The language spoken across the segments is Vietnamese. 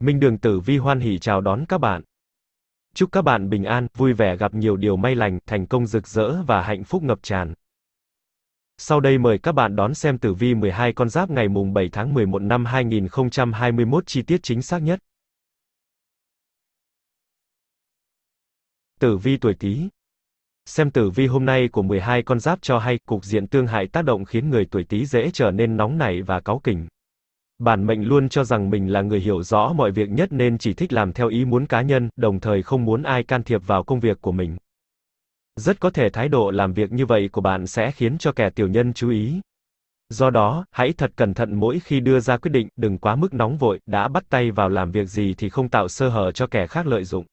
Minh Đường Tử Vi hoan hỉ chào đón các bạn. Chúc các bạn bình an, vui vẻ gặp nhiều điều may lành, thành công rực rỡ và hạnh phúc ngập tràn. Sau đây mời các bạn đón xem tử vi 12 con giáp ngày mùng 7 tháng 11 năm 2021 chi tiết chính xác nhất. Tử vi tuổi Tý. Xem tử vi hôm nay của 12 con giáp cho hay, cục diện tương hại tác động khiến người tuổi Tý dễ trở nên nóng nảy và cáu kỉnh. Bản mệnh luôn cho rằng mình là người hiểu rõ mọi việc nhất nên chỉ thích làm theo ý muốn cá nhân, đồng thời không muốn ai can thiệp vào công việc của mình. Rất có thể thái độ làm việc như vậy của bạn sẽ khiến cho kẻ tiểu nhân chú ý. Do đó, hãy thật cẩn thận mỗi khi đưa ra quyết định, đừng quá mức nóng vội, đã bắt tay vào làm việc gì thì không tạo sơ hở cho kẻ khác lợi dụng.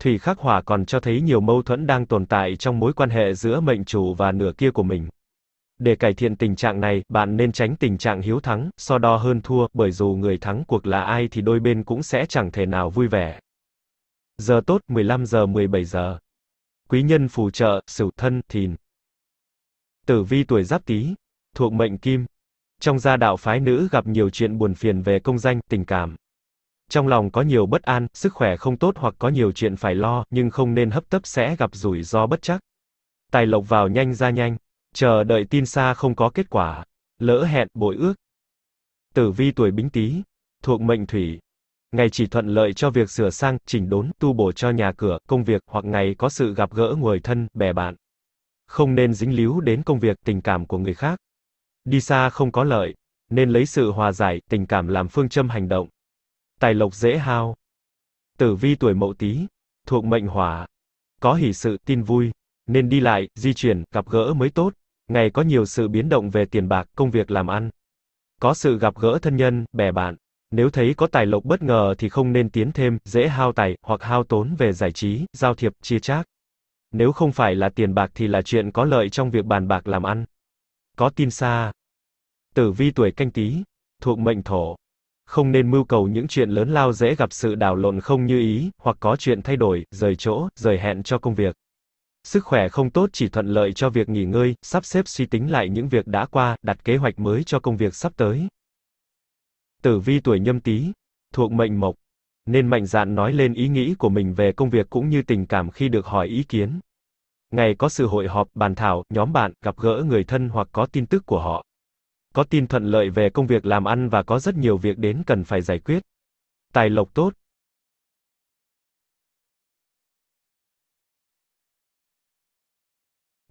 Thủy khắc hỏa còn cho thấy nhiều mâu thuẫn đang tồn tại trong mối quan hệ giữa mệnh chủ và nửa kia của mình. Để cải thiện tình trạng này, bạn nên tránh tình trạng hiếu thắng, so đo hơn thua, bởi dù người thắng cuộc là ai thì đôi bên cũng sẽ chẳng thể nào vui vẻ. Giờ tốt 15 giờ 17 giờ. Quý nhân phù trợ, Sửu thân, Thìn. Tử vi tuổi Giáp Tý, thuộc mệnh Kim. Trong gia đạo phái nữ gặp nhiều chuyện buồn phiền về công danh, tình cảm. Trong lòng có nhiều bất an, sức khỏe không tốt hoặc có nhiều chuyện phải lo, nhưng không nên hấp tấp sẽ gặp rủi ro bất chắc. Tài lộc vào nhanh ra nhanh. Chờ đợi tin xa không có kết quả. Lỡ hẹn bội ước. Tử vi tuổi bính tý, thuộc mệnh thủy. Ngày chỉ thuận lợi cho việc sửa sang, chỉnh đốn, tu bổ cho nhà cửa, công việc, hoặc ngày có sự gặp gỡ người thân, bè bạn. Không nên dính líu đến công việc, tình cảm của người khác. Đi xa không có lợi, nên lấy sự hòa giải, tình cảm làm phương châm hành động. Tài lộc dễ hao. Tử vi tuổi mậu tý, thuộc mệnh hỏa. Có hỷ sự, tin vui, nên đi lại, di chuyển, gặp gỡ mới tốt. Ngày có nhiều sự biến động về tiền bạc, công việc làm ăn. Có sự gặp gỡ thân nhân, bè bạn. Nếu thấy có tài lộc bất ngờ thì không nên tiến thêm, dễ hao tài, hoặc hao tốn về giải trí, giao thiệp, chia chác. Nếu không phải là tiền bạc thì là chuyện có lợi trong việc bàn bạc làm ăn. Có tin xa. Tử vi tuổi canh tí, thuộc mệnh thổ. Không nên mưu cầu những chuyện lớn lao dễ gặp sự đảo lộn không như ý, hoặc có chuyện thay đổi, rời chỗ, rời hẹn cho công việc. Sức khỏe không tốt chỉ thuận lợi cho việc nghỉ ngơi, sắp xếp suy tính lại những việc đã qua, đặt kế hoạch mới cho công việc sắp tới. Tử vi tuổi nhâm tý, thuộc mệnh mộc, nên mạnh dạn nói lên ý nghĩ của mình về công việc cũng như tình cảm khi được hỏi ý kiến. Ngày có sự hội họp, bàn thảo, nhóm bạn, gặp gỡ người thân hoặc có tin tức của họ. Có tin thuận lợi về công việc làm ăn và có rất nhiều việc đến cần phải giải quyết. Tài lộc tốt,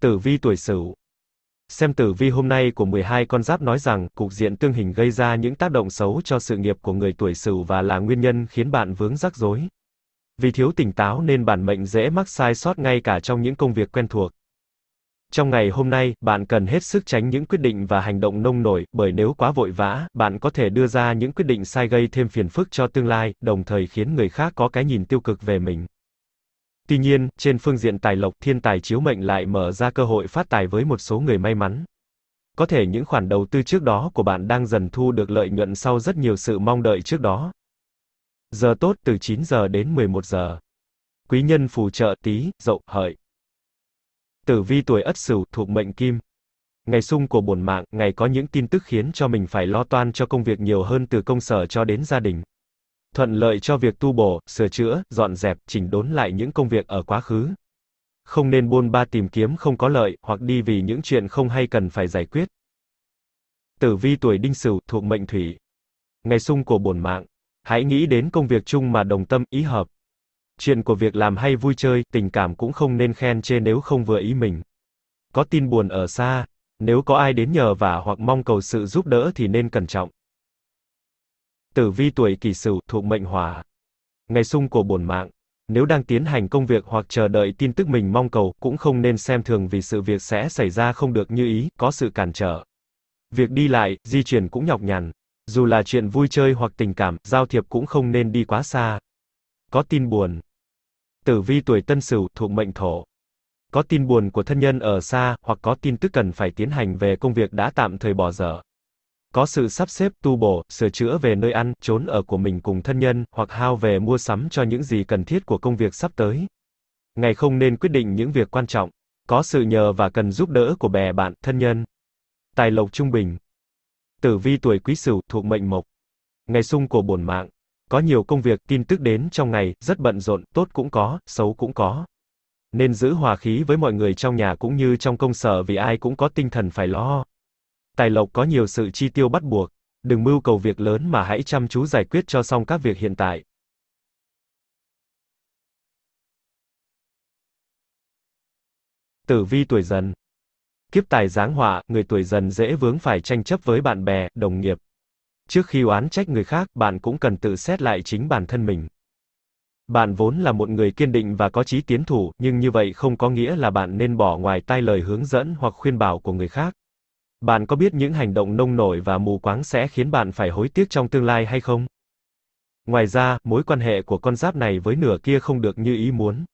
Tử vi tuổi Sửu. Xem tử vi hôm nay của 12 con giáp nói rằng, cục diện tương hình gây ra những tác động xấu cho sự nghiệp của người tuổi Sửu và là nguyên nhân khiến bạn vướng rắc rối. Vì thiếu tỉnh táo nên bản mệnh dễ mắc sai sót ngay cả trong những công việc quen thuộc. Trong ngày hôm nay, bạn cần hết sức tránh những quyết định và hành động nông nổi, bởi nếu quá vội vã, bạn có thể đưa ra những quyết định sai gây thêm phiền phức cho tương lai, đồng thời khiến người khác có cái nhìn tiêu cực về mình. Tuy nhiên, trên phương diện tài lộc, thiên tài chiếu mệnh lại mở ra cơ hội phát tài với một số người may mắn. Có thể những khoản đầu tư trước đó của bạn đang dần thu được lợi nhuận sau rất nhiều sự mong đợi trước đó. Giờ tốt từ 9 giờ đến 11 giờ. Quý nhân phù trợ Tý, Dậu, Hợi. Tử vi tuổi Ất Sửu thuộc mệnh Kim. Ngày sung của bổn mạng, ngày có những tin tức khiến cho mình phải lo toan cho công việc nhiều hơn từ công sở cho đến gia đình thuận lợi cho việc tu bổ, sửa chữa, dọn dẹp, chỉnh đốn lại những công việc ở quá khứ. Không nên buôn ba tìm kiếm không có lợi, hoặc đi vì những chuyện không hay cần phải giải quyết. Tử vi tuổi đinh sửu thuộc mệnh thủy. Ngày xung của bổn mạng. Hãy nghĩ đến công việc chung mà đồng tâm, ý hợp. Chuyện của việc làm hay vui chơi, tình cảm cũng không nên khen chê nếu không vừa ý mình. Có tin buồn ở xa, nếu có ai đến nhờ vả hoặc mong cầu sự giúp đỡ thì nên cẩn trọng tử vi tuổi kỷ sửu thuộc mệnh hỏa. Ngày xung của bổn mạng. Nếu đang tiến hành công việc hoặc chờ đợi tin tức mình mong cầu, cũng không nên xem thường vì sự việc sẽ xảy ra không được như ý, có sự cản trở. Việc đi lại, di chuyển cũng nhọc nhằn. Dù là chuyện vui chơi hoặc tình cảm, giao thiệp cũng không nên đi quá xa. Có tin buồn. Tử vi tuổi Tân Sửu thuộc mệnh Thổ. Có tin buồn của thân nhân ở xa, hoặc có tin tức cần phải tiến hành về công việc đã tạm thời bỏ dở có sự sắp xếp tu bổ, sửa chữa về nơi ăn, trốn ở của mình cùng thân nhân, hoặc hao về mua sắm cho những gì cần thiết của công việc sắp tới. Ngày không nên quyết định những việc quan trọng, có sự nhờ và cần giúp đỡ của bè bạn, thân nhân. Tài lộc trung bình. Tử vi tuổi Quý Sửu thuộc mệnh Mộc. Ngày xung của bổn mạng, có nhiều công việc, tin tức đến trong ngày, rất bận rộn, tốt cũng có, xấu cũng có. Nên giữ hòa khí với mọi người trong nhà cũng như trong công sở vì ai cũng có tinh thần phải lo. Tài lộc có nhiều sự chi tiêu bắt buộc, đừng mưu cầu việc lớn mà hãy chăm chú giải quyết cho xong các việc hiện tại. Tử vi tuổi dần Kiếp tài giáng họa, người tuổi dần dễ vướng phải tranh chấp với bạn bè, đồng nghiệp. Trước khi oán trách người khác, bạn cũng cần tự xét lại chính bản thân mình. Bạn vốn là một người kiên định và có chí tiến thủ, nhưng như vậy không có nghĩa là bạn nên bỏ ngoài tai lời hướng dẫn hoặc khuyên bảo của người khác. Bạn có biết những hành động nông nổi và mù quáng sẽ khiến bạn phải hối tiếc trong tương lai hay không? Ngoài ra, mối quan hệ của con giáp này với nửa kia không được như ý muốn.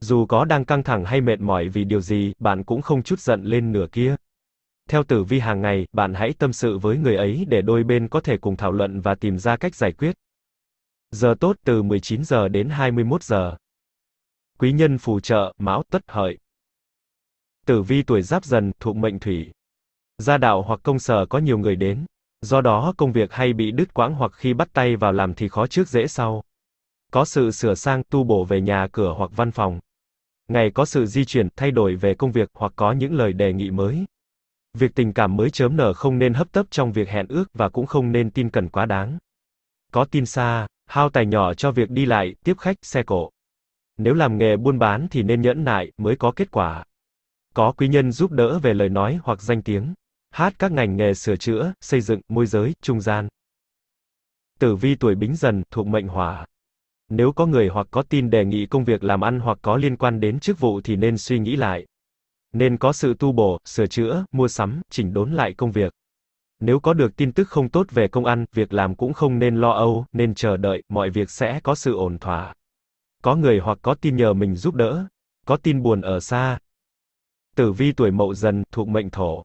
Dù có đang căng thẳng hay mệt mỏi vì điều gì, bạn cũng không chút giận lên nửa kia. Theo tử vi hàng ngày, bạn hãy tâm sự với người ấy để đôi bên có thể cùng thảo luận và tìm ra cách giải quyết. Giờ tốt từ 19 giờ đến 21 giờ. Quý nhân phù trợ, Mão Tuất Hợi. Tử vi tuổi Giáp Dần, thuộc mệnh Thủy. Gia đạo hoặc công sở có nhiều người đến. Do đó công việc hay bị đứt quãng hoặc khi bắt tay vào làm thì khó trước dễ sau. Có sự sửa sang, tu bổ về nhà cửa hoặc văn phòng. Ngày có sự di chuyển, thay đổi về công việc hoặc có những lời đề nghị mới. Việc tình cảm mới chớm nở không nên hấp tấp trong việc hẹn ước và cũng không nên tin cần quá đáng. Có tin xa, hao tài nhỏ cho việc đi lại, tiếp khách, xe cộ. Nếu làm nghề buôn bán thì nên nhẫn nại mới có kết quả. Có quý nhân giúp đỡ về lời nói hoặc danh tiếng hát các ngành nghề sửa chữa, xây dựng, môi giới, trung gian. Tử vi tuổi bính dần, thuộc mệnh hỏa. Nếu có người hoặc có tin đề nghị công việc làm ăn hoặc có liên quan đến chức vụ thì nên suy nghĩ lại. Nên có sự tu bổ, sửa chữa, mua sắm, chỉnh đốn lại công việc. Nếu có được tin tức không tốt về công ăn, việc làm cũng không nên lo âu, nên chờ đợi, mọi việc sẽ có sự ổn thỏa. Có người hoặc có tin nhờ mình giúp đỡ, có tin buồn ở xa. Tử vi tuổi mậu dần, thuộc mệnh thổ.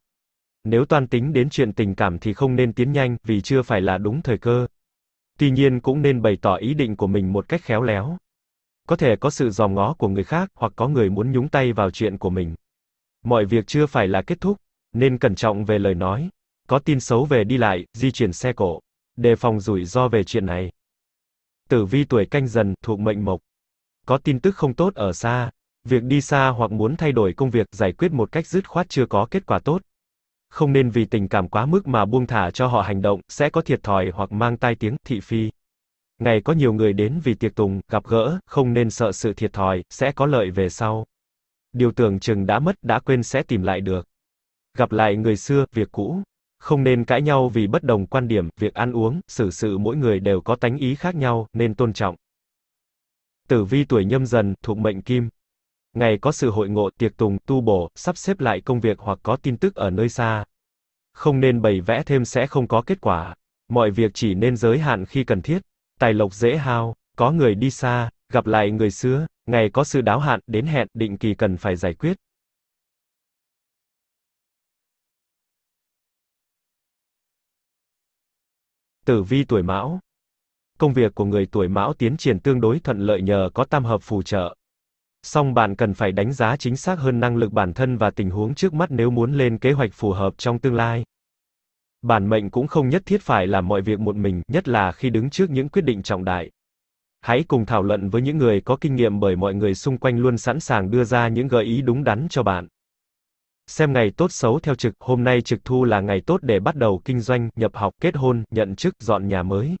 Nếu toan tính đến chuyện tình cảm thì không nên tiến nhanh, vì chưa phải là đúng thời cơ. Tuy nhiên cũng nên bày tỏ ý định của mình một cách khéo léo. Có thể có sự dòm ngó của người khác, hoặc có người muốn nhúng tay vào chuyện của mình. Mọi việc chưa phải là kết thúc, nên cẩn trọng về lời nói. Có tin xấu về đi lại, di chuyển xe cộ, đề phòng rủi ro về chuyện này. Tử vi tuổi canh dần, thuộc mệnh mộc. Có tin tức không tốt ở xa, việc đi xa hoặc muốn thay đổi công việc giải quyết một cách dứt khoát chưa có kết quả tốt không nên vì tình cảm quá mức mà buông thả cho họ hành động, sẽ có thiệt thòi hoặc mang tai tiếng, thị phi. Ngày có nhiều người đến vì tiệc tùng, gặp gỡ, không nên sợ sự thiệt thòi, sẽ có lợi về sau. Điều tưởng chừng đã mất, đã quên sẽ tìm lại được. Gặp lại người xưa, việc cũ. Không nên cãi nhau vì bất đồng quan điểm, việc ăn uống, xử sự mỗi người đều có tánh ý khác nhau, nên tôn trọng. Tử vi tuổi nhâm dần, thuộc mệnh kim, ngày có sự hội ngộ, tiệc tùng, tu bổ, sắp xếp lại công việc hoặc có tin tức ở nơi xa. Không nên bày vẽ thêm sẽ không có kết quả. Mọi việc chỉ nên giới hạn khi cần thiết. Tài lộc dễ hao, có người đi xa, gặp lại người xưa, ngày có sự đáo hạn, đến hẹn, định kỳ cần phải giải quyết. Tử vi tuổi Mão Công việc của người tuổi Mão tiến triển tương đối thuận lợi nhờ có tam hợp phù trợ. Song bạn cần phải đánh giá chính xác hơn năng lực bản thân và tình huống trước mắt nếu muốn lên kế hoạch phù hợp trong tương lai. Bản mệnh cũng không nhất thiết phải làm mọi việc một mình, nhất là khi đứng trước những quyết định trọng đại. Hãy cùng thảo luận với những người có kinh nghiệm bởi mọi người xung quanh luôn sẵn sàng đưa ra những gợi ý đúng đắn cho bạn. Xem ngày tốt xấu theo trực, hôm nay trực thu là ngày tốt để bắt đầu kinh doanh, nhập học, kết hôn, nhận chức, dọn nhà mới.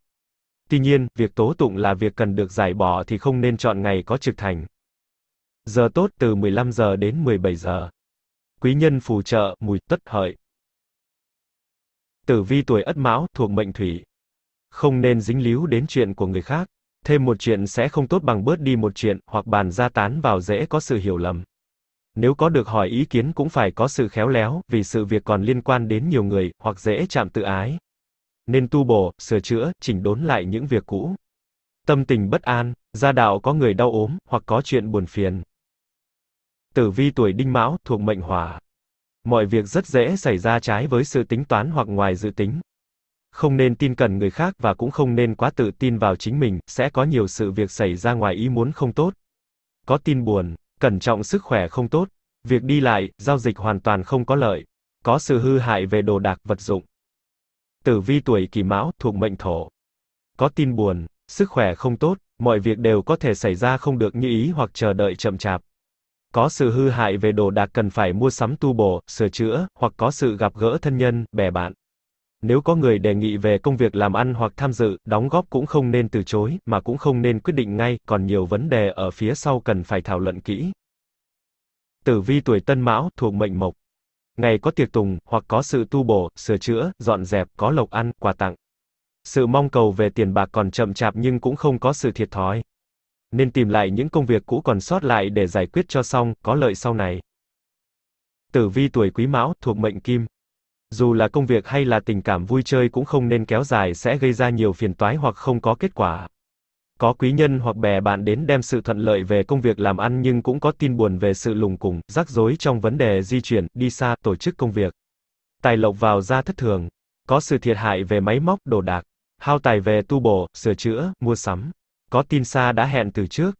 Tuy nhiên, việc tố tụng là việc cần được giải bỏ thì không nên chọn ngày có trực thành. Giờ tốt từ 15 giờ đến 17 giờ. Quý nhân phù trợ, mùi tất hợi. Tử vi tuổi Ất Mão thuộc mệnh Thủy. Không nên dính líu đến chuyện của người khác, thêm một chuyện sẽ không tốt bằng bớt đi một chuyện, hoặc bàn ra tán vào dễ có sự hiểu lầm. Nếu có được hỏi ý kiến cũng phải có sự khéo léo, vì sự việc còn liên quan đến nhiều người, hoặc dễ chạm tự ái. Nên tu bổ, sửa chữa, chỉnh đốn lại những việc cũ. Tâm tình bất an, gia đạo có người đau ốm, hoặc có chuyện buồn phiền. Tử vi tuổi đinh mão, thuộc mệnh hỏa. Mọi việc rất dễ xảy ra trái với sự tính toán hoặc ngoài dự tính. Không nên tin cẩn người khác và cũng không nên quá tự tin vào chính mình, sẽ có nhiều sự việc xảy ra ngoài ý muốn không tốt. Có tin buồn, cẩn trọng sức khỏe không tốt, việc đi lại, giao dịch hoàn toàn không có lợi, có sự hư hại về đồ đạc vật dụng. Tử vi tuổi kỷ mão, thuộc mệnh thổ. Có tin buồn, sức khỏe không tốt, mọi việc đều có thể xảy ra không được như ý hoặc chờ đợi chậm chạp có sự hư hại về đồ đạc cần phải mua sắm tu bổ, sửa chữa, hoặc có sự gặp gỡ thân nhân, bè bạn. Nếu có người đề nghị về công việc làm ăn hoặc tham dự, đóng góp cũng không nên từ chối, mà cũng không nên quyết định ngay, còn nhiều vấn đề ở phía sau cần phải thảo luận kỹ. Tử vi tuổi Tân Mão thuộc mệnh Mộc. Ngày có tiệc tùng, hoặc có sự tu bổ, sửa chữa, dọn dẹp, có lộc ăn, quà tặng. Sự mong cầu về tiền bạc còn chậm chạp nhưng cũng không có sự thiệt thòi nên tìm lại những công việc cũ còn sót lại để giải quyết cho xong, có lợi sau này. Tử vi tuổi Quý Mão thuộc mệnh Kim. Dù là công việc hay là tình cảm vui chơi cũng không nên kéo dài sẽ gây ra nhiều phiền toái hoặc không có kết quả. Có quý nhân hoặc bè bạn đến đem sự thuận lợi về công việc làm ăn nhưng cũng có tin buồn về sự lùng cùng, rắc rối trong vấn đề di chuyển, đi xa, tổ chức công việc. Tài lộc vào ra thất thường. Có sự thiệt hại về máy móc, đồ đạc. Hao tài về tu bổ, sửa chữa, mua sắm. Có tin xa đã hẹn từ trước.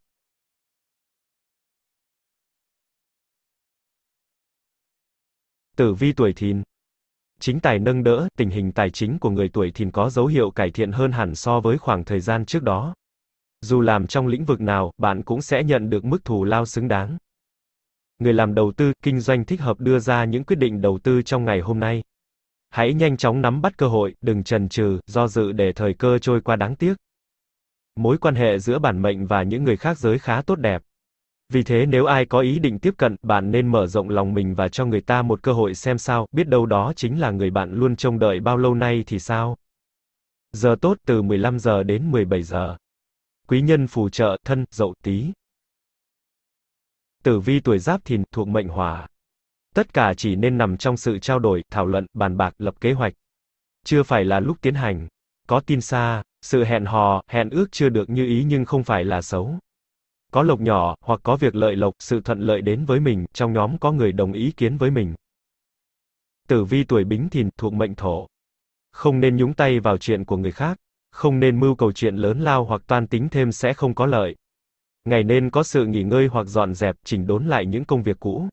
Tử vi tuổi thìn Chính tài nâng đỡ, tình hình tài chính của người tuổi thìn có dấu hiệu cải thiện hơn hẳn so với khoảng thời gian trước đó. Dù làm trong lĩnh vực nào, bạn cũng sẽ nhận được mức thù lao xứng đáng. Người làm đầu tư, kinh doanh thích hợp đưa ra những quyết định đầu tư trong ngày hôm nay. Hãy nhanh chóng nắm bắt cơ hội, đừng chần chừ, do dự để thời cơ trôi qua đáng tiếc mối quan hệ giữa bản mệnh và những người khác giới khá tốt đẹp. Vì thế nếu ai có ý định tiếp cận, bạn nên mở rộng lòng mình và cho người ta một cơ hội xem sao, biết đâu đó chính là người bạn luôn trông đợi bao lâu nay thì sao. Giờ tốt từ 15 giờ đến 17 giờ. Quý nhân phù trợ thân dậu tí. Tử vi tuổi Giáp Thìn thuộc mệnh Hỏa. Tất cả chỉ nên nằm trong sự trao đổi, thảo luận, bàn bạc, lập kế hoạch. Chưa phải là lúc tiến hành. Có tin xa, sự hẹn hò, hẹn ước chưa được như ý nhưng không phải là xấu. Có lộc nhỏ, hoặc có việc lợi lộc, sự thuận lợi đến với mình, trong nhóm có người đồng ý kiến với mình. Tử vi tuổi bính thìn, thuộc mệnh thổ. Không nên nhúng tay vào chuyện của người khác, không nên mưu cầu chuyện lớn lao hoặc toan tính thêm sẽ không có lợi. Ngày nên có sự nghỉ ngơi hoặc dọn dẹp, chỉnh đốn lại những công việc cũ.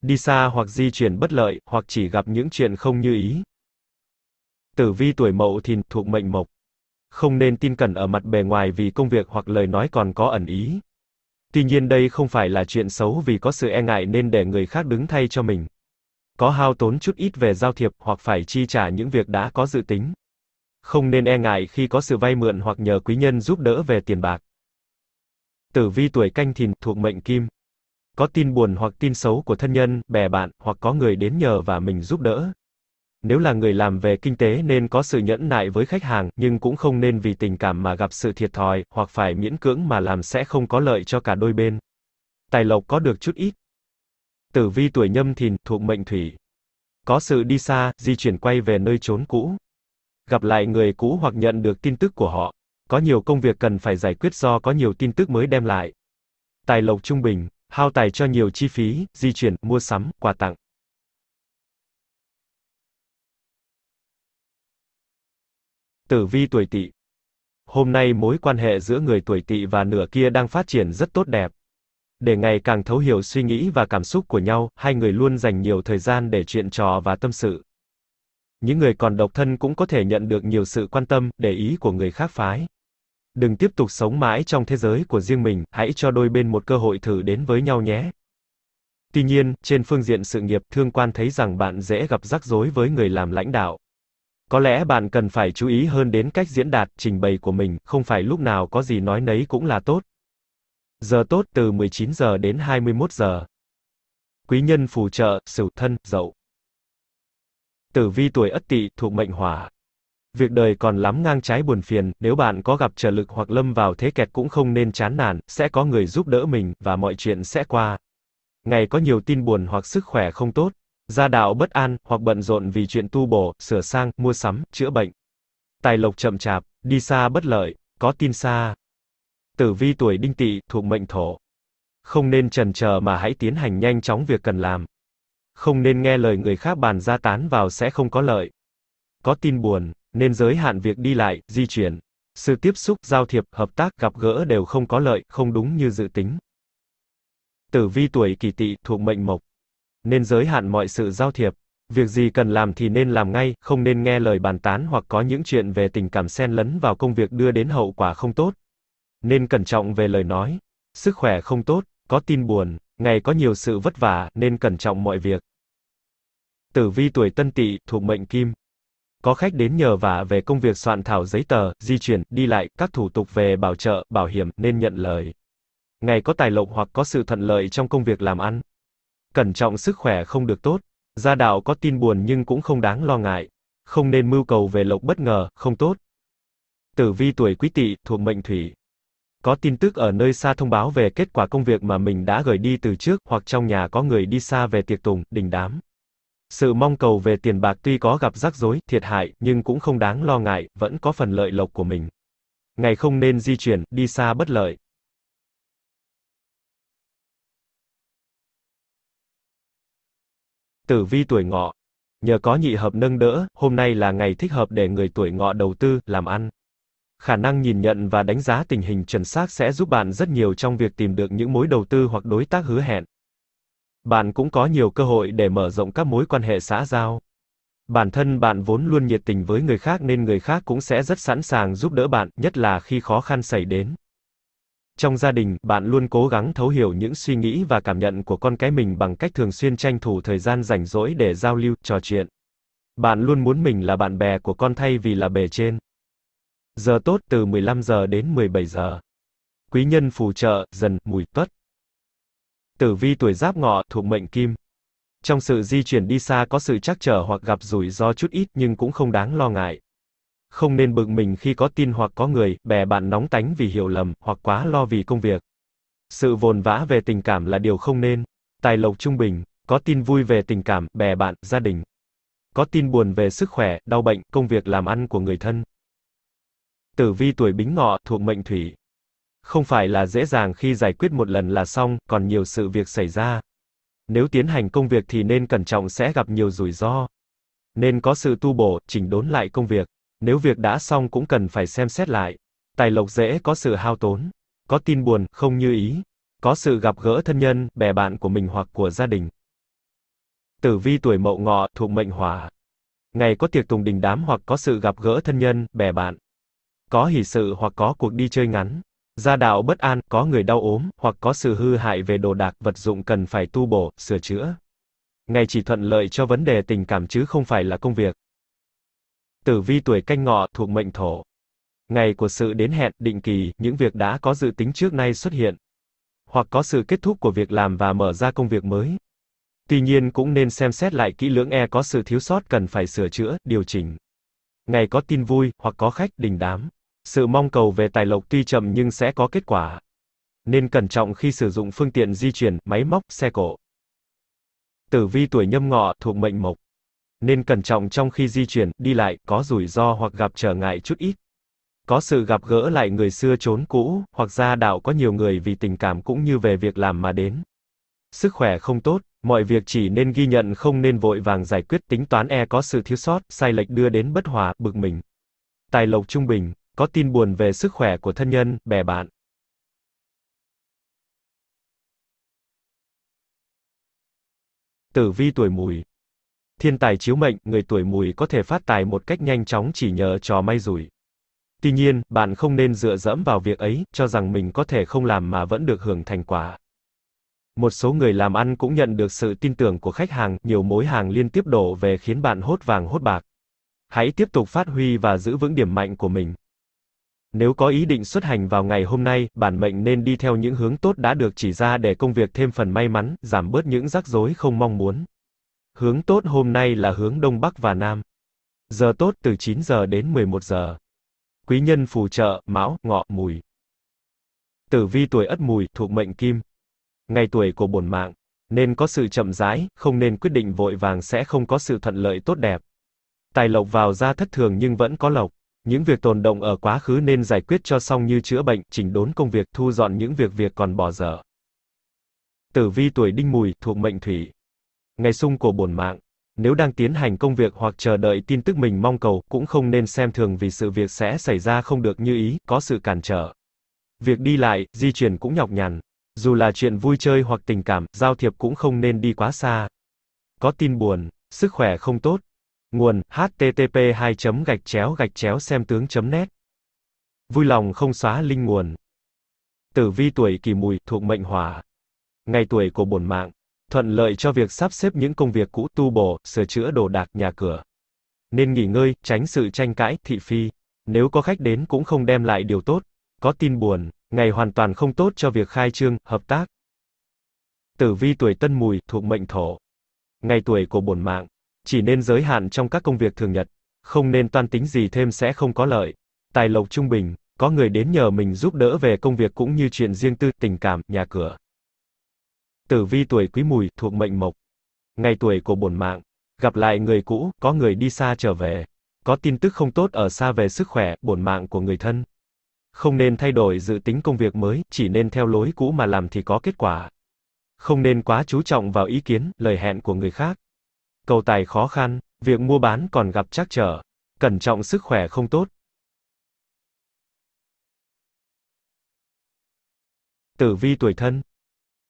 Đi xa hoặc di chuyển bất lợi, hoặc chỉ gặp những chuyện không như ý. Tử vi tuổi mậu thìn, thuộc mệnh mộc không nên tin cẩn ở mặt bề ngoài vì công việc hoặc lời nói còn có ẩn ý. Tuy nhiên đây không phải là chuyện xấu vì có sự e ngại nên để người khác đứng thay cho mình. Có hao tốn chút ít về giao thiệp hoặc phải chi trả những việc đã có dự tính. Không nên e ngại khi có sự vay mượn hoặc nhờ quý nhân giúp đỡ về tiền bạc. Tử vi tuổi canh thìn thuộc mệnh kim. Có tin buồn hoặc tin xấu của thân nhân, bè bạn, hoặc có người đến nhờ và mình giúp đỡ, nếu là người làm về kinh tế nên có sự nhẫn nại với khách hàng, nhưng cũng không nên vì tình cảm mà gặp sự thiệt thòi, hoặc phải miễn cưỡng mà làm sẽ không có lợi cho cả đôi bên. Tài lộc có được chút ít. Tử vi tuổi nhâm thìn, thuộc mệnh thủy. Có sự đi xa, di chuyển quay về nơi trốn cũ. Gặp lại người cũ hoặc nhận được tin tức của họ. Có nhiều công việc cần phải giải quyết do có nhiều tin tức mới đem lại. Tài lộc trung bình, hao tài cho nhiều chi phí, di chuyển, mua sắm, quà tặng. Tử vi tuổi Tỵ. Hôm nay mối quan hệ giữa người tuổi Tỵ và nửa kia đang phát triển rất tốt đẹp. Để ngày càng thấu hiểu suy nghĩ và cảm xúc của nhau, hai người luôn dành nhiều thời gian để chuyện trò và tâm sự. Những người còn độc thân cũng có thể nhận được nhiều sự quan tâm, để ý của người khác phái. Đừng tiếp tục sống mãi trong thế giới của riêng mình, hãy cho đôi bên một cơ hội thử đến với nhau nhé. Tuy nhiên, trên phương diện sự nghiệp, thương quan thấy rằng bạn dễ gặp rắc rối với người làm lãnh đạo. Có lẽ bạn cần phải chú ý hơn đến cách diễn đạt, trình bày của mình, không phải lúc nào có gì nói nấy cũng là tốt. Giờ tốt từ 19 giờ đến 21 giờ. Quý nhân phù trợ, sửu thân, dậu. Tử vi tuổi Ất Tỵ thuộc mệnh Hỏa. Việc đời còn lắm ngang trái buồn phiền, nếu bạn có gặp trở lực hoặc lâm vào thế kẹt cũng không nên chán nản, sẽ có người giúp đỡ mình và mọi chuyện sẽ qua. Ngày có nhiều tin buồn hoặc sức khỏe không tốt, gia đạo bất an, hoặc bận rộn vì chuyện tu bổ, sửa sang, mua sắm, chữa bệnh. Tài lộc chậm chạp, đi xa bất lợi, có tin xa. Tử vi tuổi đinh tỵ thuộc mệnh thổ. Không nên trần chờ mà hãy tiến hành nhanh chóng việc cần làm. Không nên nghe lời người khác bàn ra tán vào sẽ không có lợi. Có tin buồn, nên giới hạn việc đi lại, di chuyển. Sự tiếp xúc, giao thiệp, hợp tác, gặp gỡ đều không có lợi, không đúng như dự tính. Tử vi tuổi kỷ tỵ thuộc mệnh mộc nên giới hạn mọi sự giao thiệp. Việc gì cần làm thì nên làm ngay, không nên nghe lời bàn tán hoặc có những chuyện về tình cảm xen lẫn vào công việc đưa đến hậu quả không tốt. Nên cẩn trọng về lời nói. Sức khỏe không tốt, có tin buồn, ngày có nhiều sự vất vả, nên cẩn trọng mọi việc. Tử vi tuổi Tân Tỵ, thuộc mệnh Kim. Có khách đến nhờ vả về công việc soạn thảo giấy tờ, di chuyển, đi lại, các thủ tục về bảo trợ, bảo hiểm nên nhận lời. Ngày có tài lộc hoặc có sự thuận lợi trong công việc làm ăn. Cẩn trọng sức khỏe không được tốt. Gia đạo có tin buồn nhưng cũng không đáng lo ngại. Không nên mưu cầu về lộc bất ngờ, không tốt. Tử vi tuổi quý tỵ thuộc mệnh thủy. Có tin tức ở nơi xa thông báo về kết quả công việc mà mình đã gửi đi từ trước hoặc trong nhà có người đi xa về tiệc tùng, đình đám. Sự mong cầu về tiền bạc tuy có gặp rắc rối, thiệt hại, nhưng cũng không đáng lo ngại, vẫn có phần lợi lộc của mình. Ngày không nên di chuyển, đi xa bất lợi. Tử vi tuổi ngọ. Nhờ có nhị hợp nâng đỡ, hôm nay là ngày thích hợp để người tuổi ngọ đầu tư, làm ăn. Khả năng nhìn nhận và đánh giá tình hình chuẩn xác sẽ giúp bạn rất nhiều trong việc tìm được những mối đầu tư hoặc đối tác hứa hẹn. Bạn cũng có nhiều cơ hội để mở rộng các mối quan hệ xã giao. Bản thân bạn vốn luôn nhiệt tình với người khác nên người khác cũng sẽ rất sẵn sàng giúp đỡ bạn, nhất là khi khó khăn xảy đến trong gia đình, bạn luôn cố gắng thấu hiểu những suy nghĩ và cảm nhận của con cái mình bằng cách thường xuyên tranh thủ thời gian rảnh rỗi để giao lưu, trò chuyện. Bạn luôn muốn mình là bạn bè của con thay vì là bề trên. Giờ tốt từ 15 giờ đến 17 giờ. Quý nhân phù trợ, dần, mùi, tuất. Tử vi tuổi giáp ngọ thuộc mệnh kim. Trong sự di chuyển đi xa có sự trắc trở hoặc gặp rủi ro chút ít nhưng cũng không đáng lo ngại không nên bực mình khi có tin hoặc có người, bè bạn nóng tánh vì hiểu lầm, hoặc quá lo vì công việc. Sự vồn vã về tình cảm là điều không nên. Tài lộc trung bình, có tin vui về tình cảm, bè bạn, gia đình. Có tin buồn về sức khỏe, đau bệnh, công việc làm ăn của người thân. Tử vi tuổi bính ngọ, thuộc mệnh thủy. Không phải là dễ dàng khi giải quyết một lần là xong, còn nhiều sự việc xảy ra. Nếu tiến hành công việc thì nên cẩn trọng sẽ gặp nhiều rủi ro. Nên có sự tu bổ, chỉnh đốn lại công việc nếu việc đã xong cũng cần phải xem xét lại. Tài lộc dễ có sự hao tốn, có tin buồn, không như ý, có sự gặp gỡ thân nhân, bè bạn của mình hoặc của gia đình. Tử vi tuổi mậu ngọ thuộc mệnh hỏa. Ngày có tiệc tùng đình đám hoặc có sự gặp gỡ thân nhân, bè bạn. Có hỷ sự hoặc có cuộc đi chơi ngắn. Gia đạo bất an, có người đau ốm, hoặc có sự hư hại về đồ đạc, vật dụng cần phải tu bổ, sửa chữa. Ngày chỉ thuận lợi cho vấn đề tình cảm chứ không phải là công việc. Tử vi tuổi canh ngọ thuộc mệnh thổ. Ngày của sự đến hẹn, định kỳ, những việc đã có dự tính trước nay xuất hiện. Hoặc có sự kết thúc của việc làm và mở ra công việc mới. Tuy nhiên cũng nên xem xét lại kỹ lưỡng e có sự thiếu sót cần phải sửa chữa, điều chỉnh. Ngày có tin vui, hoặc có khách, đình đám. Sự mong cầu về tài lộc tuy chậm nhưng sẽ có kết quả. Nên cẩn trọng khi sử dụng phương tiện di chuyển, máy móc, xe cộ. Tử vi tuổi nhâm ngọ thuộc mệnh mộc nên cẩn trọng trong khi di chuyển, đi lại, có rủi ro hoặc gặp trở ngại chút ít. Có sự gặp gỡ lại người xưa trốn cũ, hoặc gia đạo có nhiều người vì tình cảm cũng như về việc làm mà đến. Sức khỏe không tốt, mọi việc chỉ nên ghi nhận không nên vội vàng giải quyết tính toán e có sự thiếu sót, sai lệch đưa đến bất hòa, bực mình. Tài lộc trung bình, có tin buồn về sức khỏe của thân nhân, bè bạn. Tử vi tuổi mùi Thiên tài chiếu mệnh, người tuổi mùi có thể phát tài một cách nhanh chóng chỉ nhờ trò may rủi. Tuy nhiên, bạn không nên dựa dẫm vào việc ấy, cho rằng mình có thể không làm mà vẫn được hưởng thành quả. Một số người làm ăn cũng nhận được sự tin tưởng của khách hàng, nhiều mối hàng liên tiếp đổ về khiến bạn hốt vàng hốt bạc. Hãy tiếp tục phát huy và giữ vững điểm mạnh của mình. Nếu có ý định xuất hành vào ngày hôm nay, bản mệnh nên đi theo những hướng tốt đã được chỉ ra để công việc thêm phần may mắn, giảm bớt những rắc rối không mong muốn. Hướng tốt hôm nay là hướng Đông Bắc và Nam. Giờ tốt từ 9 giờ đến 11 giờ. Quý nhân phù trợ, mão, ngọ, mùi. Tử vi tuổi ất mùi, thuộc mệnh kim. Ngày tuổi của bổn mạng, nên có sự chậm rãi, không nên quyết định vội vàng sẽ không có sự thuận lợi tốt đẹp. Tài lộc vào ra thất thường nhưng vẫn có lộc. Những việc tồn động ở quá khứ nên giải quyết cho xong như chữa bệnh, chỉnh đốn công việc, thu dọn những việc việc còn bỏ dở. Tử vi tuổi đinh mùi, thuộc mệnh thủy ngày sung của bổn mạng. Nếu đang tiến hành công việc hoặc chờ đợi tin tức mình mong cầu, cũng không nên xem thường vì sự việc sẽ xảy ra không được như ý, có sự cản trở. Việc đi lại, di chuyển cũng nhọc nhằn. Dù là chuyện vui chơi hoặc tình cảm, giao thiệp cũng không nên đi quá xa. Có tin buồn, sức khỏe không tốt. Nguồn, http 2 gạch chéo gạch chéo xem tướng net. Vui lòng không xóa linh nguồn. Tử vi tuổi kỷ mùi, thuộc mệnh hỏa. Ngày tuổi của bổn mạng thuận lợi cho việc sắp xếp những công việc cũ tu bổ, sửa chữa đồ đạc nhà cửa. Nên nghỉ ngơi, tránh sự tranh cãi, thị phi. Nếu có khách đến cũng không đem lại điều tốt, có tin buồn, ngày hoàn toàn không tốt cho việc khai trương, hợp tác. Tử vi tuổi Tân Mùi thuộc mệnh Thổ. Ngày tuổi của bổn mạng chỉ nên giới hạn trong các công việc thường nhật, không nên toan tính gì thêm sẽ không có lợi. Tài lộc trung bình, có người đến nhờ mình giúp đỡ về công việc cũng như chuyện riêng tư, tình cảm, nhà cửa. Tử vi tuổi quý mùi, thuộc mệnh mộc. Ngày tuổi của bổn mạng. Gặp lại người cũ, có người đi xa trở về. Có tin tức không tốt ở xa về sức khỏe, bổn mạng của người thân. Không nên thay đổi dự tính công việc mới, chỉ nên theo lối cũ mà làm thì có kết quả. Không nên quá chú trọng vào ý kiến, lời hẹn của người khác. Cầu tài khó khăn, việc mua bán còn gặp trắc trở. Cẩn trọng sức khỏe không tốt. Tử vi tuổi thân,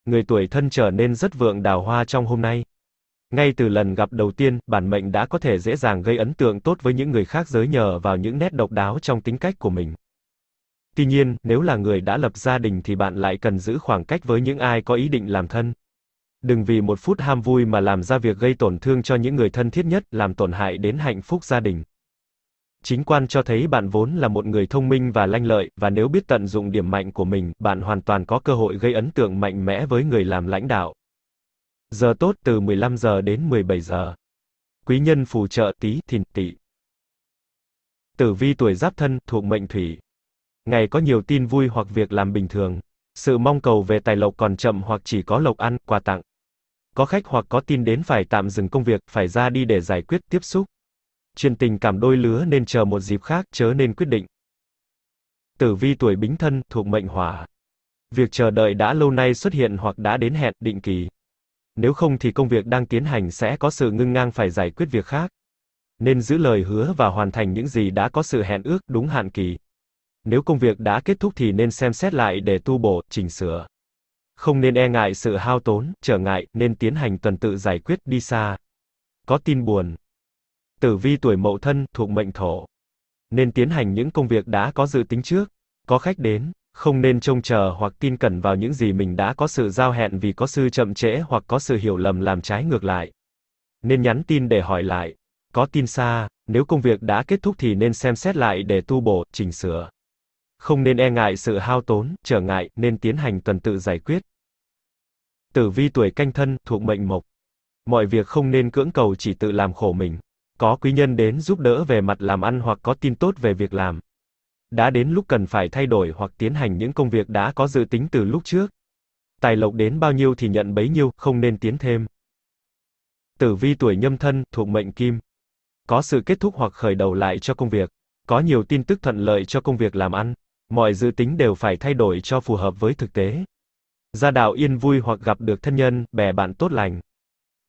người tuổi thân trở nên rất vượng đào hoa trong hôm nay. Ngay từ lần gặp đầu tiên, bản mệnh đã có thể dễ dàng gây ấn tượng tốt với những người khác giới nhờ vào những nét độc đáo trong tính cách của mình. Tuy nhiên, nếu là người đã lập gia đình thì bạn lại cần giữ khoảng cách với những ai có ý định làm thân. Đừng vì một phút ham vui mà làm ra việc gây tổn thương cho những người thân thiết nhất, làm tổn hại đến hạnh phúc gia đình. Chính quan cho thấy bạn vốn là một người thông minh và lanh lợi, và nếu biết tận dụng điểm mạnh của mình, bạn hoàn toàn có cơ hội gây ấn tượng mạnh mẽ với người làm lãnh đạo. Giờ tốt từ 15 giờ đến 17 giờ. Quý nhân phù trợ tí thìn tỵ. Tử vi tuổi giáp thân thuộc mệnh thủy. Ngày có nhiều tin vui hoặc việc làm bình thường. Sự mong cầu về tài lộc còn chậm hoặc chỉ có lộc ăn, quà tặng. Có khách hoặc có tin đến phải tạm dừng công việc, phải ra đi để giải quyết tiếp xúc chuyện tình cảm đôi lứa nên chờ một dịp khác, chớ nên quyết định. Tử vi tuổi bính thân, thuộc mệnh hỏa. Việc chờ đợi đã lâu nay xuất hiện hoặc đã đến hẹn, định kỳ. Nếu không thì công việc đang tiến hành sẽ có sự ngưng ngang phải giải quyết việc khác. Nên giữ lời hứa và hoàn thành những gì đã có sự hẹn ước đúng hạn kỳ. Nếu công việc đã kết thúc thì nên xem xét lại để tu bổ, chỉnh sửa. Không nên e ngại sự hao tốn, trở ngại, nên tiến hành tuần tự giải quyết đi xa. Có tin buồn, tử vi tuổi mậu thân thuộc mệnh thổ. Nên tiến hành những công việc đã có dự tính trước, có khách đến, không nên trông chờ hoặc tin cẩn vào những gì mình đã có sự giao hẹn vì có sự chậm trễ hoặc có sự hiểu lầm làm trái ngược lại. Nên nhắn tin để hỏi lại, có tin xa, nếu công việc đã kết thúc thì nên xem xét lại để tu bổ, chỉnh sửa. Không nên e ngại sự hao tốn, trở ngại, nên tiến hành tuần tự giải quyết. Tử vi tuổi canh thân, thuộc mệnh mộc. Mọi việc không nên cưỡng cầu chỉ tự làm khổ mình. Có quý nhân đến giúp đỡ về mặt làm ăn hoặc có tin tốt về việc làm. Đã đến lúc cần phải thay đổi hoặc tiến hành những công việc đã có dự tính từ lúc trước. Tài lộc đến bao nhiêu thì nhận bấy nhiêu, không nên tiến thêm. Tử vi tuổi nhâm thân, thuộc mệnh kim. Có sự kết thúc hoặc khởi đầu lại cho công việc. Có nhiều tin tức thuận lợi cho công việc làm ăn. Mọi dự tính đều phải thay đổi cho phù hợp với thực tế. Gia đạo yên vui hoặc gặp được thân nhân, bè bạn tốt lành.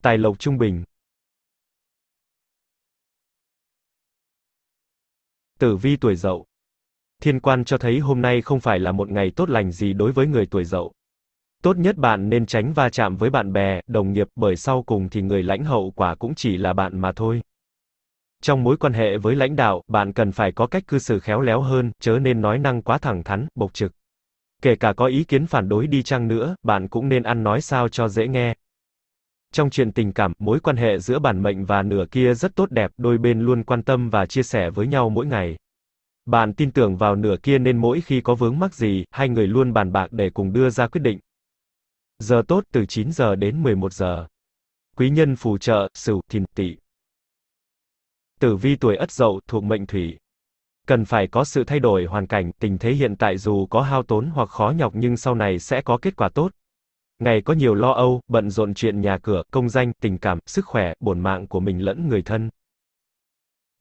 Tài lộc trung bình. Tử vi tuổi dậu. Thiên quan cho thấy hôm nay không phải là một ngày tốt lành gì đối với người tuổi dậu. Tốt nhất bạn nên tránh va chạm với bạn bè, đồng nghiệp bởi sau cùng thì người lãnh hậu quả cũng chỉ là bạn mà thôi. Trong mối quan hệ với lãnh đạo, bạn cần phải có cách cư xử khéo léo hơn, chớ nên nói năng quá thẳng thắn, bộc trực. Kể cả có ý kiến phản đối đi chăng nữa, bạn cũng nên ăn nói sao cho dễ nghe. Trong chuyện tình cảm, mối quan hệ giữa bản mệnh và nửa kia rất tốt đẹp, đôi bên luôn quan tâm và chia sẻ với nhau mỗi ngày. Bạn tin tưởng vào nửa kia nên mỗi khi có vướng mắc gì, hai người luôn bàn bạc để cùng đưa ra quyết định. Giờ tốt từ 9 giờ đến 11 giờ. Quý nhân phù trợ, Sửu, Thìn, Tỵ. Tử vi tuổi Ất Dậu thuộc mệnh Thủy. Cần phải có sự thay đổi hoàn cảnh, tình thế hiện tại dù có hao tốn hoặc khó nhọc nhưng sau này sẽ có kết quả tốt. Ngày có nhiều lo âu, bận rộn chuyện nhà cửa, công danh, tình cảm, sức khỏe, bổn mạng của mình lẫn người thân.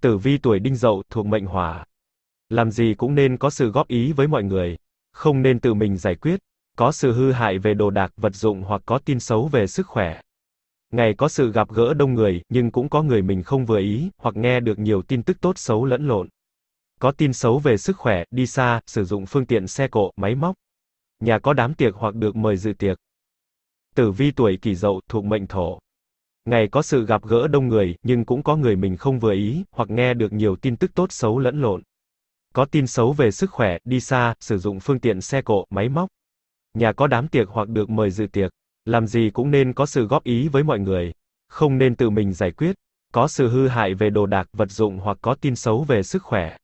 Tử vi tuổi đinh dậu thuộc mệnh hỏa. Làm gì cũng nên có sự góp ý với mọi người, không nên tự mình giải quyết, có sự hư hại về đồ đạc, vật dụng hoặc có tin xấu về sức khỏe. Ngày có sự gặp gỡ đông người, nhưng cũng có người mình không vừa ý, hoặc nghe được nhiều tin tức tốt xấu lẫn lộn. Có tin xấu về sức khỏe, đi xa, sử dụng phương tiện xe cộ, máy móc. Nhà có đám tiệc hoặc được mời dự tiệc. Tử vi tuổi kỷ dậu thuộc mệnh thổ. Ngày có sự gặp gỡ đông người, nhưng cũng có người mình không vừa ý, hoặc nghe được nhiều tin tức tốt xấu lẫn lộn. Có tin xấu về sức khỏe, đi xa, sử dụng phương tiện xe cộ, máy móc. Nhà có đám tiệc hoặc được mời dự tiệc. Làm gì cũng nên có sự góp ý với mọi người. Không nên tự mình giải quyết. Có sự hư hại về đồ đạc, vật dụng hoặc có tin xấu về sức khỏe.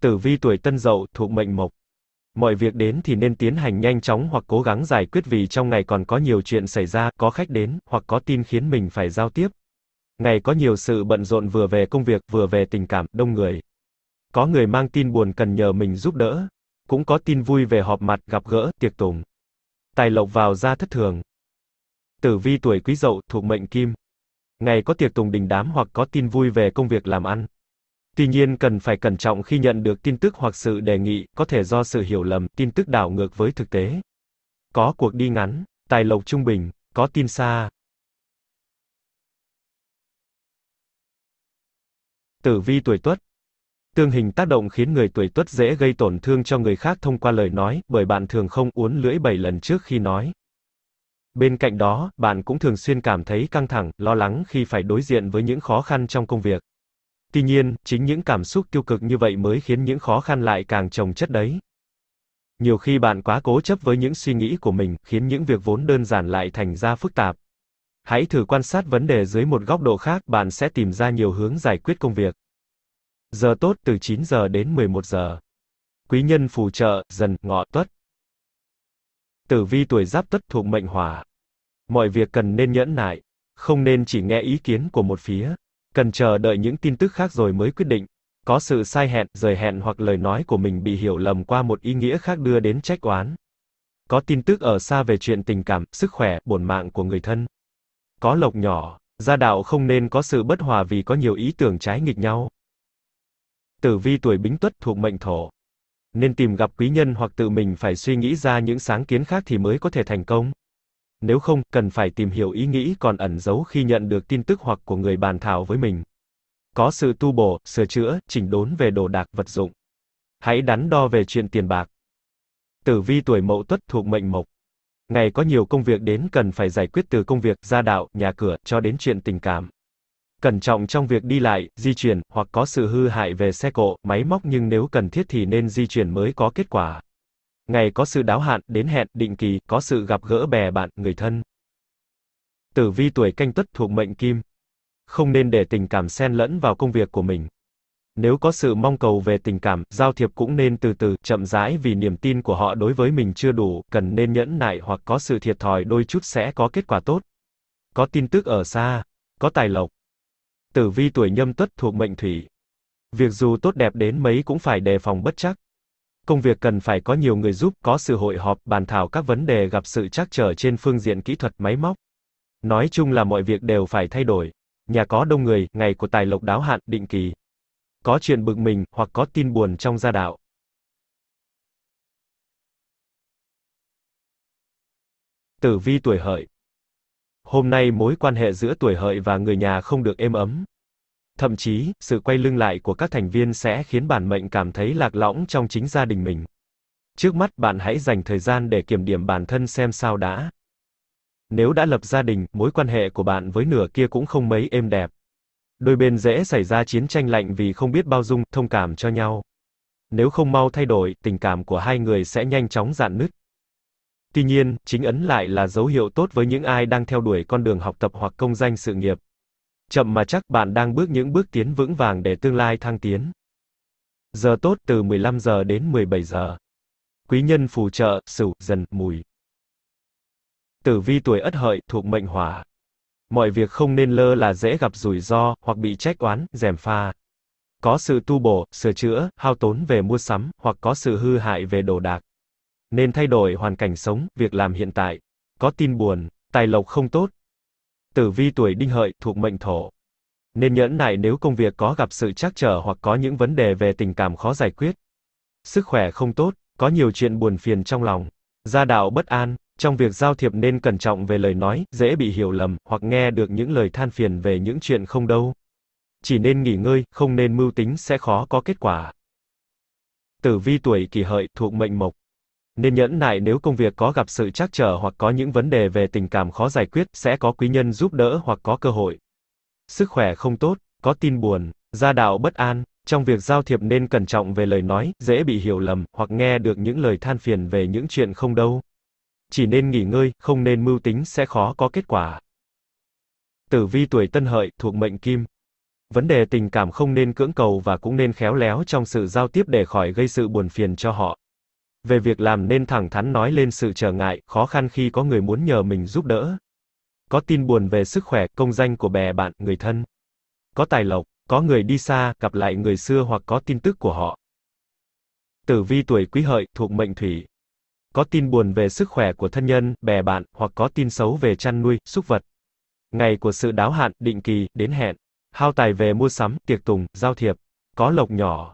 Tử vi tuổi tân dậu thuộc mệnh mộc. Mọi việc đến thì nên tiến hành nhanh chóng hoặc cố gắng giải quyết vì trong ngày còn có nhiều chuyện xảy ra, có khách đến, hoặc có tin khiến mình phải giao tiếp. Ngày có nhiều sự bận rộn vừa về công việc, vừa về tình cảm, đông người. Có người mang tin buồn cần nhờ mình giúp đỡ. Cũng có tin vui về họp mặt, gặp gỡ, tiệc tùng. Tài lộc vào ra thất thường. Tử vi tuổi quý dậu, thuộc mệnh kim. Ngày có tiệc tùng đình đám hoặc có tin vui về công việc làm ăn. Tuy nhiên cần phải cẩn trọng khi nhận được tin tức hoặc sự đề nghị, có thể do sự hiểu lầm, tin tức đảo ngược với thực tế. Có cuộc đi ngắn, tài lộc trung bình, có tin xa. Tử vi tuổi Tuất Tương hình tác động khiến người tuổi Tuất dễ gây tổn thương cho người khác thông qua lời nói, bởi bạn thường không uốn lưỡi bảy lần trước khi nói. Bên cạnh đó, bạn cũng thường xuyên cảm thấy căng thẳng, lo lắng khi phải đối diện với những khó khăn trong công việc. Tuy nhiên, chính những cảm xúc tiêu cực như vậy mới khiến những khó khăn lại càng chồng chất đấy. Nhiều khi bạn quá cố chấp với những suy nghĩ của mình, khiến những việc vốn đơn giản lại thành ra phức tạp. Hãy thử quan sát vấn đề dưới một góc độ khác, bạn sẽ tìm ra nhiều hướng giải quyết công việc. Giờ tốt từ 9 giờ đến 11 giờ. Quý nhân phù trợ, dần, ngọ, tuất. Tử vi tuổi giáp tuất thuộc mệnh hỏa. Mọi việc cần nên nhẫn nại, không nên chỉ nghe ý kiến của một phía cần chờ đợi những tin tức khác rồi mới quyết định. Có sự sai hẹn, rời hẹn hoặc lời nói của mình bị hiểu lầm qua một ý nghĩa khác đưa đến trách oán. Có tin tức ở xa về chuyện tình cảm, sức khỏe, bổn mạng của người thân. Có lộc nhỏ, gia đạo không nên có sự bất hòa vì có nhiều ý tưởng trái nghịch nhau. Tử vi tuổi Bính Tuất thuộc mệnh Thổ, nên tìm gặp quý nhân hoặc tự mình phải suy nghĩ ra những sáng kiến khác thì mới có thể thành công nếu không, cần phải tìm hiểu ý nghĩ còn ẩn giấu khi nhận được tin tức hoặc của người bàn thảo với mình. Có sự tu bổ, sửa chữa, chỉnh đốn về đồ đạc vật dụng. Hãy đắn đo về chuyện tiền bạc. Tử vi tuổi mậu tuất thuộc mệnh mộc. Ngày có nhiều công việc đến cần phải giải quyết từ công việc, gia đạo, nhà cửa, cho đến chuyện tình cảm. Cẩn trọng trong việc đi lại, di chuyển, hoặc có sự hư hại về xe cộ, máy móc nhưng nếu cần thiết thì nên di chuyển mới có kết quả. Ngày có sự đáo hạn, đến hẹn, định kỳ, có sự gặp gỡ bè bạn, người thân. Tử vi tuổi canh tuất thuộc mệnh kim. Không nên để tình cảm xen lẫn vào công việc của mình. Nếu có sự mong cầu về tình cảm, giao thiệp cũng nên từ từ, chậm rãi vì niềm tin của họ đối với mình chưa đủ, cần nên nhẫn nại hoặc có sự thiệt thòi đôi chút sẽ có kết quả tốt. Có tin tức ở xa, có tài lộc. Tử vi tuổi nhâm tuất thuộc mệnh thủy. Việc dù tốt đẹp đến mấy cũng phải đề phòng bất chắc công việc cần phải có nhiều người giúp, có sự hội họp, bàn thảo các vấn đề gặp sự trắc trở trên phương diện kỹ thuật máy móc. Nói chung là mọi việc đều phải thay đổi. Nhà có đông người, ngày của tài lộc đáo hạn, định kỳ. Có chuyện bực mình, hoặc có tin buồn trong gia đạo. Tử vi tuổi hợi Hôm nay mối quan hệ giữa tuổi hợi và người nhà không được êm ấm. Thậm chí, sự quay lưng lại của các thành viên sẽ khiến bản mệnh cảm thấy lạc lõng trong chính gia đình mình. Trước mắt bạn hãy dành thời gian để kiểm điểm bản thân xem sao đã. Nếu đã lập gia đình, mối quan hệ của bạn với nửa kia cũng không mấy êm đẹp. Đôi bên dễ xảy ra chiến tranh lạnh vì không biết bao dung, thông cảm cho nhau. Nếu không mau thay đổi, tình cảm của hai người sẽ nhanh chóng dạn nứt. Tuy nhiên, chính ấn lại là dấu hiệu tốt với những ai đang theo đuổi con đường học tập hoặc công danh sự nghiệp. Chậm mà chắc bạn đang bước những bước tiến vững vàng để tương lai thăng tiến. Giờ tốt từ 15 giờ đến 17 giờ. Quý nhân phù trợ, sửu, dần, mùi. Tử vi tuổi ất hợi, thuộc mệnh hỏa. Mọi việc không nên lơ là dễ gặp rủi ro, hoặc bị trách oán, rèm pha. Có sự tu bổ, sửa chữa, hao tốn về mua sắm, hoặc có sự hư hại về đồ đạc. Nên thay đổi hoàn cảnh sống, việc làm hiện tại. Có tin buồn, tài lộc không tốt, Tử vi tuổi đinh hợi thuộc mệnh thổ. Nên nhẫn nại nếu công việc có gặp sự trắc trở hoặc có những vấn đề về tình cảm khó giải quyết. Sức khỏe không tốt, có nhiều chuyện buồn phiền trong lòng. Gia đạo bất an, trong việc giao thiệp nên cẩn trọng về lời nói, dễ bị hiểu lầm, hoặc nghe được những lời than phiền về những chuyện không đâu. Chỉ nên nghỉ ngơi, không nên mưu tính sẽ khó có kết quả. Tử vi tuổi kỷ hợi thuộc mệnh mộc nên nhẫn nại nếu công việc có gặp sự trắc trở hoặc có những vấn đề về tình cảm khó giải quyết, sẽ có quý nhân giúp đỡ hoặc có cơ hội. Sức khỏe không tốt, có tin buồn, gia đạo bất an, trong việc giao thiệp nên cẩn trọng về lời nói, dễ bị hiểu lầm, hoặc nghe được những lời than phiền về những chuyện không đâu. Chỉ nên nghỉ ngơi, không nên mưu tính sẽ khó có kết quả. Tử vi tuổi tân hợi, thuộc mệnh kim. Vấn đề tình cảm không nên cưỡng cầu và cũng nên khéo léo trong sự giao tiếp để khỏi gây sự buồn phiền cho họ. Về việc làm nên thẳng thắn nói lên sự trở ngại, khó khăn khi có người muốn nhờ mình giúp đỡ. Có tin buồn về sức khỏe, công danh của bè bạn, người thân. Có tài lộc, có người đi xa, gặp lại người xưa hoặc có tin tức của họ. Tử vi tuổi quý hợi, thuộc mệnh thủy. Có tin buồn về sức khỏe của thân nhân, bè bạn, hoặc có tin xấu về chăn nuôi, súc vật. Ngày của sự đáo hạn, định kỳ, đến hẹn. Hao tài về mua sắm, tiệc tùng, giao thiệp. Có lộc nhỏ,